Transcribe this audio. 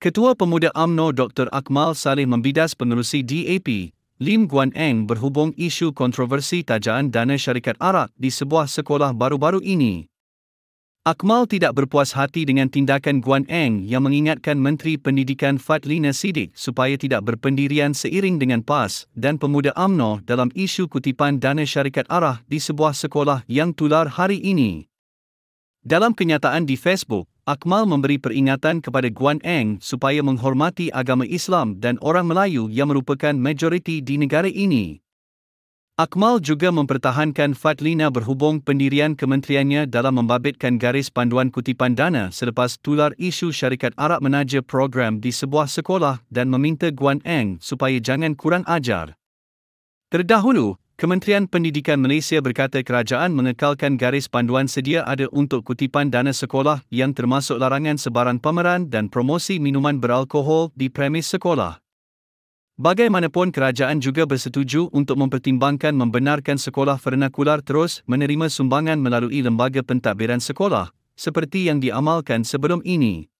Ketua Pemuda AMNO Dr. Akmal Saleh membidas penerusi DAP, Lim Guan Eng berhubung isu kontroversi tajaan dana syarikat Arab di sebuah sekolah baru-baru ini. Akmal tidak berpuas hati dengan tindakan Guan Eng yang mengingatkan Menteri Pendidikan Fadlina Siddiq supaya tidak berpendirian seiring dengan PAS dan Pemuda AMNO dalam isu kutipan dana syarikat Arah di sebuah sekolah yang tular hari ini. Dalam kenyataan di Facebook, Akmal memberi peringatan kepada Guan Eng supaya menghormati agama Islam dan orang Melayu yang merupakan majoriti di negara ini. Akmal juga mempertahankan Fatlina berhubung pendirian kementeriannya dalam membabitkan garis panduan kutipan dana selepas tular isu syarikat Arab menaja program di sebuah sekolah dan meminta Guan Eng supaya jangan kurang ajar. Terdahulu, Kementerian Pendidikan Malaysia berkata kerajaan mengekalkan garis panduan sedia ada untuk kutipan dana sekolah yang termasuk larangan sebaran pameran dan promosi minuman beralkohol di premis sekolah. Bagaimanapun kerajaan juga bersetuju untuk mempertimbangkan membenarkan sekolah vernakular terus menerima sumbangan melalui lembaga pentadbiran sekolah seperti yang diamalkan sebelum ini.